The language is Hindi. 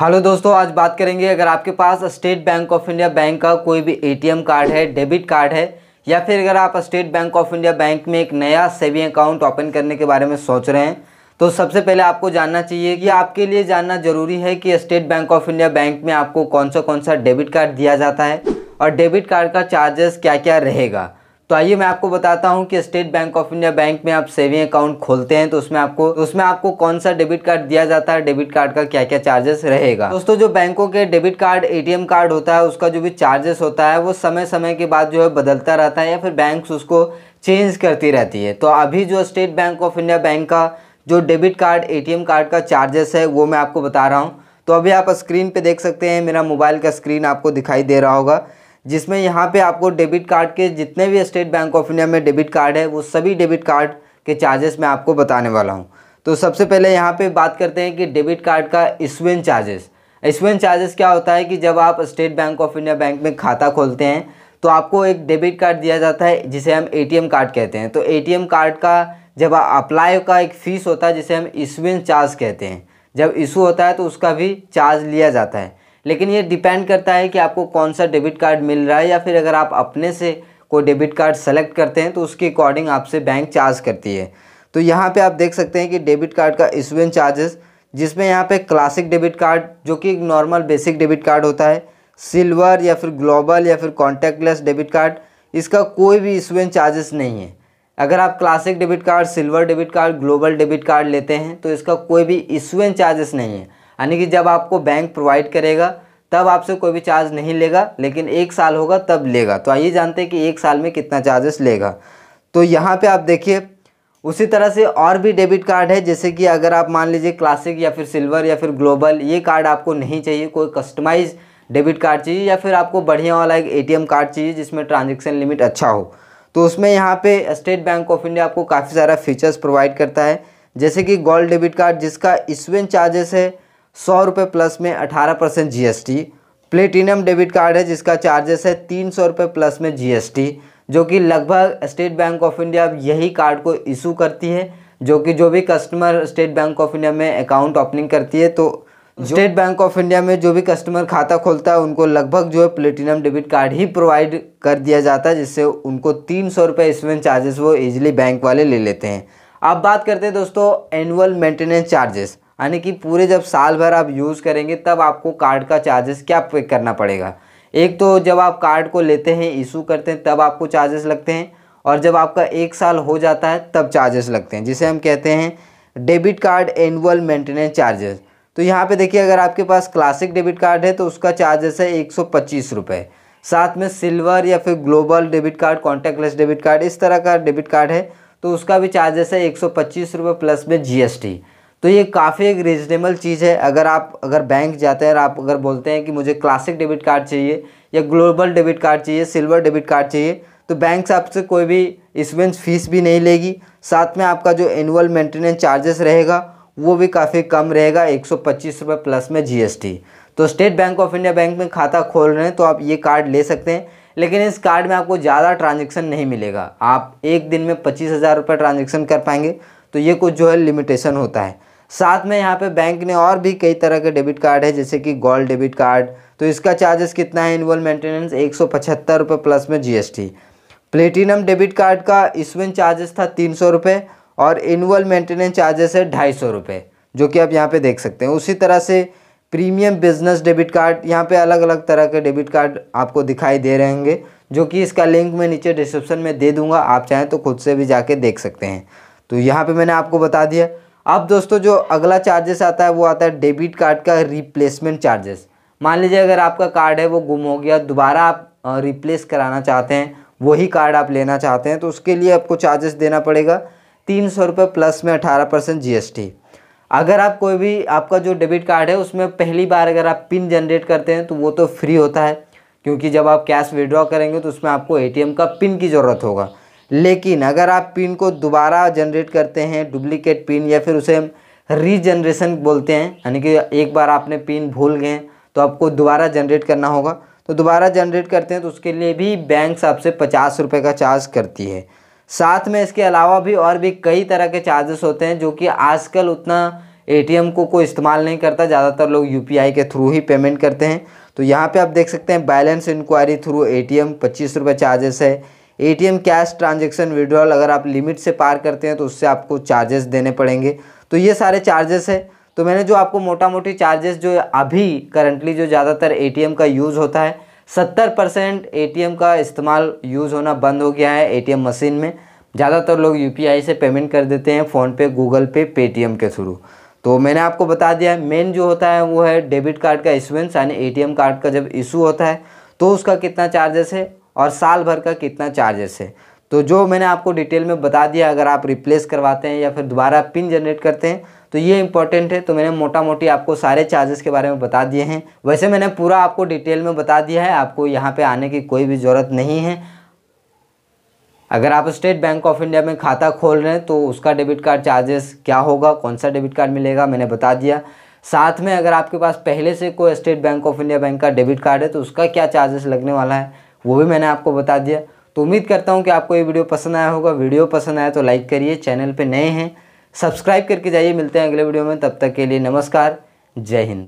हेलो दोस्तों आज बात करेंगे अगर आपके पास State Bank of India bank का कोई भी एटीएम कार्ड है डेबिट कार्ड है या फिर अगर आप State Bank of India bank में एक नया सेविंग अकाउंट ओपन करने के बारे में सोच रहे हैं तो सबसे पहले आपको जानना चाहिए कि आपके लिए जानना ज़रूरी है कि State Bank of India bank में आपको कौन सा कौन सा डेबिट कार्ड दिया जाता है और डेबिट कार्ड का चार्जेस क्या क्या रहेगा तो आइए मैं आपको बताता हूँ कि State Bank of India bank में आप सेविंग अकाउंट खोलते हैं तो उसमें आपको उसमें आपको कौन सा डेबिट कार्ड दिया जाता है डेबिट कार्ड का क्या क्या चार्जेस रहेगा दोस्तों जो बैंकों के डेबिट कार्ड ए कार्ड होता है उसका जो भी चार्जेस होता है वो समय समय के बाद जो है बदलता रहता है या फिर बैंक उसको चेंज करती रहती है तो अभी जो State Bank of India bank का जो डेबिट कार्ड ए कार्ड का चार्जेस है वो मैं आपको बता रहा हूँ तो अभी आप स्क्रीन पे देख सकते हैं मेरा मोबाइल का स्क्रीन आपको दिखाई दे रहा होगा जिसमें यहाँ पे आपको डेबिट कार्ड के जितने भी स्टेट बैंक ऑफ इंडिया में डेबिट कार्ड है वो सभी डेबिट कार्ड के चार्जेस मैं आपको बताने वाला हूँ तो सबसे पहले यहाँ पे बात करते हैं कि डेबिट कार्ड का इसवेन चार्जेस इसवेन चार्जेस क्या होता है कि जब आप State Bank of India bank में खाता खोलते हैं तो आपको एक डेबिट कार्ड दिया जाता है जिसे हम ए कार्ड कहते हैं तो ए कार्ड का जब अप्लाई का एक फ़ीस होता है जिसे हम इसवेन चार्ज कहते हैं जब इशू होता है तो उसका भी चार्ज लिया जाता है लेकिन ये डिपेंड करता है कि आपको कौन सा डेबिट कार्ड मिल रहा है या फिर अगर आप अपने से कोई डेबिट कार्ड सेलेक्ट करते हैं तो उसके अकॉर्डिंग आपसे बैंक चार्ज करती है तो यहाँ पे आप देख सकते हैं कि डेबिट कार्ड का इशुएं चार्जेस जिसमें यहाँ पे क्लासिक डेबिट कार्ड जो कि एक नॉर्मल बेसिक डेबिट कार्ड होता है सिल्वर या फिर ग्लोबल या फिर कॉन्टैक्टलेस डेबिट कार्ड इसका कोई भी इशुएंस चार्जेस नहीं है अगर आप classic debit card silver debit card global debit card लेते हैं तो इसका कोई भी इशुएंस चार्जेस नहीं है यानी कि जब आपको बैंक प्रोवाइड करेगा तब आपसे कोई भी चार्ज नहीं लेगा लेकिन एक साल होगा तब लेगा तो आइए जानते हैं कि एक साल में कितना चार्जेस लेगा तो यहाँ पे आप देखिए उसी तरह से और भी डेबिट कार्ड है जैसे कि अगर आप मान लीजिए क्लासिक या फिर सिल्वर या फिर ग्लोबल ये कार्ड आपको नहीं चाहिए कोई कस्टमाइज डेबिट कार्ड चाहिए या फिर आपको बढ़िया वाला एक ए कार्ड चाहिए जिसमें ट्रांजेक्शन लिमिट अच्छा हो तो उसमें यहाँ पर स्टेट बैंक ऑफ इंडिया आपको काफ़ी सारा फीचर्स प्रोवाइड करता है जैसे कि गोल्ड डेबिट कार्ड जिसका इसवेंट चार्जेस है सौ रुपये प्लस में अठारह percent G S T platinum debit card है जिसका चार्जेस है तीन सौ रुपये प्लस में जीएसटी जो कि लगभग स्टेट बैंक ऑफ इंडिया यही कार्ड को इशू करती है जो कि जो भी customer State Bank of India में अकाउंट ओपनिंग करती है तो स्टेट बैंक ऑफ इंडिया में जो भी कस्टमर खाता खोलता है उनको लगभग जो है प्लेटिनम डेबिट कार्ड ही प्रोवाइड कर दिया जाता है जिससे उनको तीन सौ रुपये इसमें चार्जेस वो इजीली बैंक वाले ले लेते हैं अब बात करते हैं दोस्तों एनुअल मेंटेनेंस चार्जेस यानी कि पूरे जब साल भर आप यूज़ करेंगे तब आपको कार्ड का चार्जेस क्या पे करना पड़ेगा एक तो जब आप कार्ड को लेते हैं इशू करते हैं तब आपको चार्जेस लगते हैं और जब आपका एक साल हो जाता है तब चार्जेस लगते हैं जिसे हम कहते हैं debit card annual maintenance charges तो यहाँ पे देखिए अगर आपके पास क्लासिक डेबिट कार्ड है तो उसका चार्जेस है एक सौ साथ में सिल्वर या फिर global debit card contactless debit card इस तरह का डेबिट कार्ड है तो उसका भी चार्जेस है एक सौ प्लस में जी तो ये काफ़ी एक रिजनेबल चीज़ है अगर आप अगर बैंक जाते हैं और आप अगर बोलते हैं कि मुझे क्लासिक डेबिट कार्ड चाहिए या ग्लोबल डेबिट कार्ड चाहिए सिल्वर डेबिट कार्ड चाहिए तो बैंक से आपसे कोई भी इसमें फीस भी नहीं लेगी साथ में आपका जो एनुअल मेंटेनेंस चार्जेस रहेगा वो भी काफ़ी कम रहेगा एक सौ प्लस में जी तो State Bank of India bank में खाता खोल रहे हैं तो आप ये कार्ड ले सकते हैं लेकिन इस कार्ड में आपको ज़्यादा ट्रांजेक्शन नहीं मिलेगा आप एक दिन में पच्चीस हज़ार रुपये ट्रांजेक्शन कर पाएंगे तो ये कुछ जो है लिमिटेशन होता है साथ में यहाँ पे बैंक ने और भी कई तरह के डेबिट कार्ड है जैसे कि गोल्ड डेबिट कार्ड तो इसका चार्जेस कितना है एनुअल मेंटेनेंस एक सौ पचहत्तर रुपये प्लस में जीएसटी प्लेटिनम डेबिट कार्ड का इसमें चार्जेस था तीन सौ रुपये और एनुअल मेंटेनेंस चार्जेस है ढाई सौ रुपये जो कि आप यहाँ पर देख सकते हैं उसी तरह से प्रीमियम बिजनेस डेबिट कार्ड यहाँ पे अलग अलग तरह के डेबिट कार्ड आपको दिखाई दे रहेंगे जो कि इसका लिंक मैं नीचे डिस्क्रिप्शन में दे दूंगा आप चाहें तो खुद से भी जाके देख सकते हैं तो यहाँ पे मैंने आपको बता दिया अब दोस्तों जो अगला चार्जेस आता है वो आता है डेबिट कार्ड का रिप्लेसमेंट चार्जेस मान लीजिए अगर आपका कार्ड है वो गुम हो गया दोबारा आप रिप्लेस कराना चाहते हैं वही कार्ड आप लेना चाहते हैं तो उसके लिए आपको चार्जेस देना पड़ेगा तीन सौ रुपये प्लस में अठारह परसेंट जी अगर आप कोई भी आपका जो डेबिट कार्ड है उसमें पहली बार अगर आप पिन जनरेट करते हैं तो वो तो फ्री होता है क्योंकि जब आप कैश विड्रॉ करेंगे तो उसमें आपको एटीएम का पिन की ज़रूरत होगा लेकिन अगर आप पिन को दोबारा जनरेट करते हैं डुप्लीकेट पिन या फिर उसे रीजनरेशन बोलते हैं यानी कि एक बार आपने पिन भूल गए तो आपको दोबारा जनरेट करना होगा तो दोबारा जनरेट करते हैं तो उसके लिए भी बैंक आपसे पचास रुपये का चार्ज करती है साथ में इसके अलावा भी और भी कई तरह के चार्जेस होते हैं जो कि आजकल उतना एटीएम को कोई इस्तेमाल नहीं करता ज़्यादातर लोग यूपीआई के थ्रू ही पेमेंट करते हैं तो यहाँ पे आप देख सकते हैं बैलेंस इंक्वायरी थ्रू एटीएम पच्चीस रुपये चार्जेस है एटीएम कैश ट्रांजेक्शन विड्रॉल अगर आप लिमिट से पार करते हैं तो उससे आपको चार्जेस देने पड़ेंगे तो ये सारे चार्जेस है तो मैंने जो आपको मोटा मोटी चार्जेस जो अभी करंटली जो ज़्यादातर एम का यूज़ होता है सत्तर परसेंट ए का इस्तेमाल यूज़ होना बंद हो गया है ए मशीन में ज़्यादातर लोग यू से पेमेंट कर देते हैं फ़ोनपे गूगल पे पेटीएम के थ्रू तो मैंने आपको बता दिया मेन जो होता है वो है डेबिट कार्ड का इशुएंस यानी एटीएम कार्ड का जब इशू होता है तो उसका कितना चार्जेस है और साल भर का कितना चार्जेस है तो जो मैंने आपको डिटेल में बता दिया अगर आप रिप्लेस करवाते हैं या फिर दोबारा पिन जनरेट करते हैं तो ये इंपॉर्टेंट है तो मैंने मोटा मोटी आपको सारे चार्जेस के बारे में बता दिए हैं वैसे मैंने पूरा आपको डिटेल में बता दिया है आपको यहाँ पे आने की कोई भी ज़रूरत नहीं है अगर आप स्टेट बैंक ऑफ इंडिया में खाता खोल रहे हैं तो उसका डेबिट कार्ड चार्जेस क्या होगा कौन सा डेबिट कार्ड मिलेगा मैंने बता दिया साथ में अगर आपके पास पहले से कोई State Bank of India bank का डेबिट कार्ड है तो उसका क्या चार्जेस लगने वाला है वो भी मैंने आपको बता दिया तो उम्मीद करता हूँ कि आपको ये वीडियो पसंद आया होगा वीडियो पसंद आया तो लाइक करिए चैनल पर नए हैं सब्सक्राइब करके जाइए मिलते हैं अगले वीडियो में तब तक के लिए नमस्कार जय हिंद